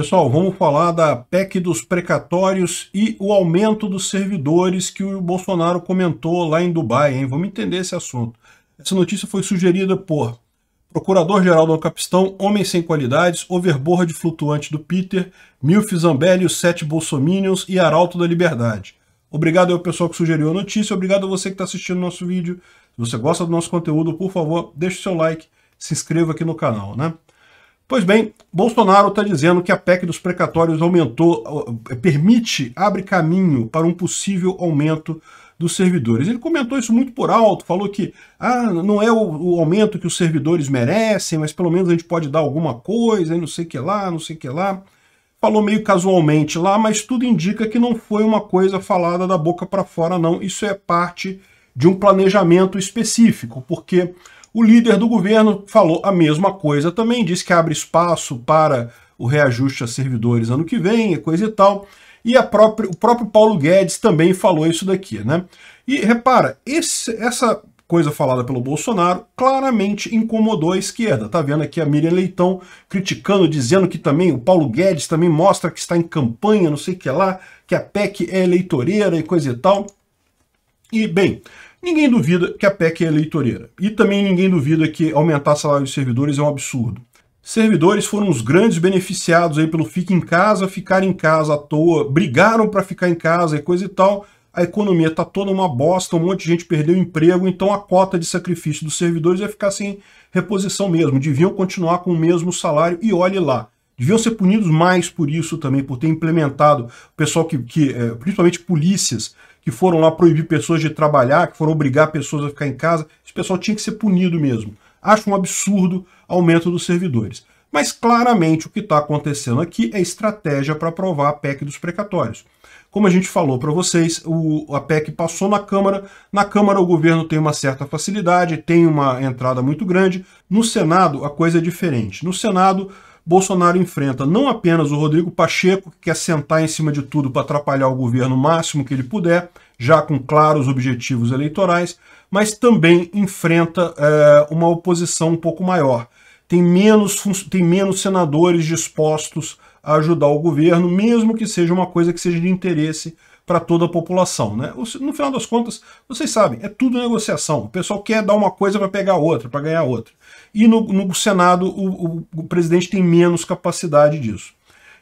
Pessoal, vamos falar da PEC dos precatórios e o aumento dos servidores que o Bolsonaro comentou lá em Dubai, hein? Vamos entender esse assunto. Essa notícia foi sugerida por Procurador-Geral do Capistão, Homem Sem Qualidades, Overboard Flutuante do Peter, Milf Zambelli, os Sete Bolsominions e Arauto da Liberdade. Obrigado ao pessoal que sugeriu a notícia, obrigado a você que está assistindo o nosso vídeo. Se você gosta do nosso conteúdo, por favor, deixe seu like, se inscreva aqui no canal, né? Pois bem, Bolsonaro está dizendo que a PEC dos precatórios aumentou, é, permite, abre caminho para um possível aumento dos servidores. Ele comentou isso muito por alto, falou que ah, não é o, o, aumento que os servidores merecem, mas pelo menos a gente pode dar alguma coisa, não sei que lá, não sei que lá. Falou meio casualmente lá, mas tudo indica que não foi uma coisa falada da boca para fora, não. Isso é parte de um planejamento específico, porque o líder do governo falou a mesma coisa também, disse que abre espaço para o reajuste a servidores ano que vem, coisa e tal. E própria, o próprio Paulo Guedes também falou isso daqui, né? E repara, esse, essa coisa falada pelo Bolsonaro claramente incomodou a esquerda. Tá vendo aqui a Miriam Leitão criticando, dizendo que também o Paulo Guedes também mostra que está em campanha, não sei o que lá, que a PEC é eleitoreira e coisa e tal. E, bem, Ninguém duvida que a PEC é eleitoreira. E também ninguém duvida que aumentar salário dos servidores é um absurdo. Servidores foram os grandes beneficiados aí pelo fique em casa, ficar em casa à toa, brigaram para ficar em casa e coisa e tal. A economia está toda uma bosta, um monte de gente perdeu o emprego, então a cota de sacrifício dos servidores vai é ficar sem reposição mesmo. Deviam continuar com o mesmo salário e olhe lá deviam ser punidos mais por isso também, por ter implementado o pessoal que, que é, principalmente polícias, que foram lá proibir pessoas de trabalhar, que foram obrigar pessoas a ficar em casa, esse pessoal tinha que ser punido mesmo. Acho um absurdo aumento dos servidores. Mas claramente o que está acontecendo aqui é estratégia para aprovar a PEC dos precatórios. Como a gente falou para vocês, o, a PEC passou na Câmara. Na Câmara, o governo tem uma certa facilidade, tem uma entrada muito grande. No Senado, a coisa é diferente. No Senado, Bolsonaro enfrenta não apenas o Rodrigo Pacheco, que quer sentar em cima de tudo para atrapalhar o governo o máximo que ele puder, já com claros objetivos eleitorais, mas também enfrenta é, uma oposição um pouco maior. Tem menos, tem menos senadores dispostos a ajudar o governo, mesmo que seja uma coisa que seja de interesse para toda a população. Né? No final das contas, vocês sabem, é tudo negociação. O pessoal quer dar uma coisa para pegar outra, para ganhar outra. E no, no Senado o, o, o presidente tem menos capacidade disso.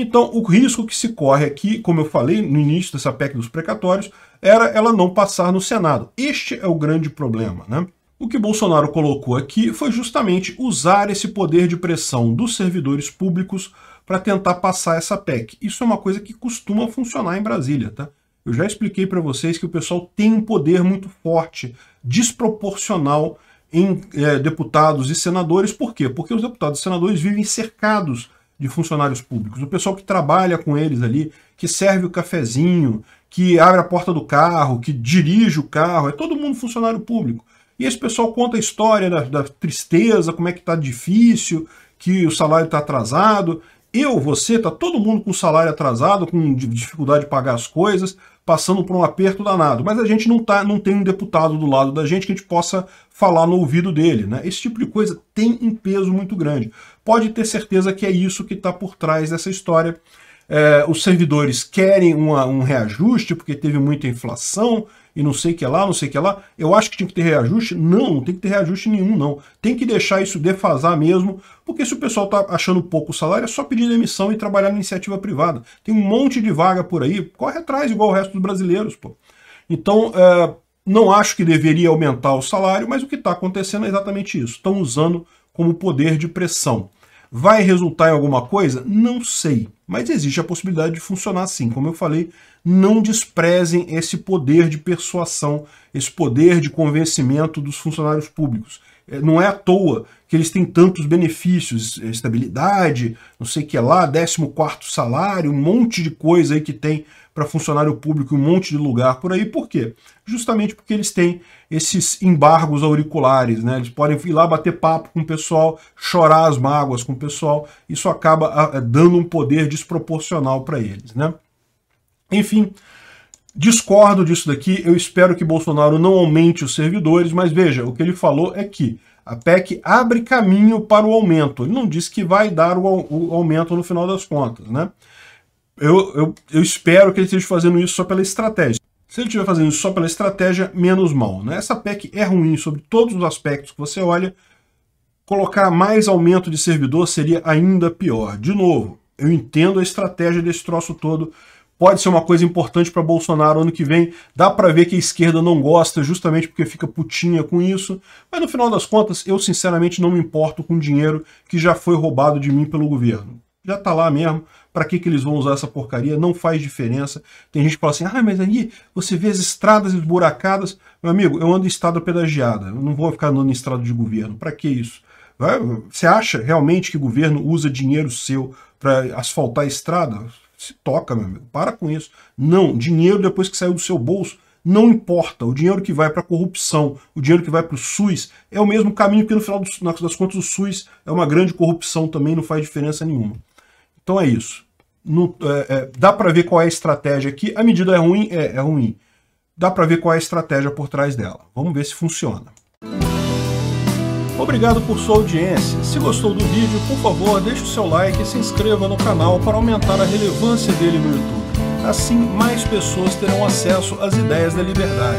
Então, o risco que se corre aqui, como eu falei no início dessa PEC dos precatórios, era ela não passar no Senado. Este é o grande problema, né? O que Bolsonaro colocou aqui foi justamente usar esse poder de pressão dos servidores públicos para tentar passar essa PEC. Isso é uma coisa que costuma funcionar em Brasília, tá? Eu já expliquei para vocês que o pessoal tem um poder muito forte, desproporcional em é, deputados e senadores. Por quê? Porque os deputados e senadores vivem cercados de funcionários públicos. O pessoal que trabalha com eles ali, que serve o cafezinho, que abre a porta do carro, que dirige o carro, é todo mundo funcionário público. E esse pessoal conta a história da, da tristeza, como é que está difícil, que o salário está atrasado. Eu, você, tá todo mundo com salário atrasado, com dificuldade de pagar as coisas, passando por um aperto danado. Mas a gente não, tá, não tem um deputado do lado da gente que a gente possa falar no ouvido dele. Né? Esse tipo de coisa tem um peso muito grande. Pode ter certeza que é isso que está por trás dessa história é, os servidores querem uma, um reajuste porque teve muita inflação e não sei o que lá, não sei o que lá. Eu acho que tinha que ter reajuste. Não, não tem que ter reajuste nenhum, não. Tem que deixar isso defasar mesmo, porque se o pessoal está achando pouco salário, é só pedir demissão e trabalhar na iniciativa privada. Tem um monte de vaga por aí, corre atrás igual o resto dos brasileiros, pô. Então, é, não acho que deveria aumentar o salário, mas o que está acontecendo é exatamente isso. Estão usando como poder de pressão. Vai resultar em alguma coisa? Não sei, mas existe a possibilidade de funcionar sim. Como eu falei, não desprezem esse poder de persuasão, esse poder de convencimento dos funcionários públicos. É, não é à toa que eles têm tantos benefícios, estabilidade, não sei o que lá, 14 quarto salário, um monte de coisa aí que tem para funcionário público em um monte de lugar por aí. Por quê? Justamente porque eles têm esses embargos auriculares, né? Eles podem ir lá bater papo com o pessoal, chorar as mágoas com o pessoal. Isso acaba dando um poder desproporcional para eles, né? Enfim, discordo disso daqui. Eu espero que Bolsonaro não aumente os servidores, mas veja, o que ele falou é que a PEC abre caminho para o aumento. Ele não disse que vai dar o, aumento no final das contas, né? Eu, eu, eu espero que ele esteja fazendo isso só pela estratégia. Se ele estiver fazendo isso só pela estratégia, menos mal. Né? Essa PEC é ruim sobre todos os aspectos que você olha. Colocar mais aumento de servidor seria ainda pior. De novo, eu entendo a estratégia desse troço todo. Pode ser uma coisa importante para Bolsonaro ano que vem. Dá para ver que a esquerda não gosta justamente porque fica putinha com isso. Mas no final das contas, eu sinceramente não me importo com dinheiro que já foi roubado de mim pelo governo já tá lá mesmo. Para que, que eles vão usar essa porcaria? Não faz diferença. Tem gente que fala assim, ah, mas aí você vê as estradas esburacadas. Meu amigo, eu ando em estrada pedagiada. Eu não vou ficar andando em estrada de governo. Para que isso? Você acha realmente que o governo usa dinheiro seu para asfaltar a estrada? Se toca, meu amigo. Para com isso. Não, dinheiro depois que saiu do seu bolso não importa. O dinheiro que vai para a corrupção, o dinheiro que vai para o SUS, é o mesmo caminho que no final das contas o SUS é uma grande corrupção também, não faz diferença nenhuma. Então é isso. No, é, é, dá para ver qual é a estratégia aqui. A medida é ruim? É, é ruim. Dá para ver qual é a estratégia por trás dela. Vamos ver se funciona. Obrigado por sua audiência. Se gostou do vídeo, por favor, deixe o seu like e se inscreva no canal para aumentar a relevância dele no YouTube. Assim, mais pessoas terão acesso às ideias da liberdade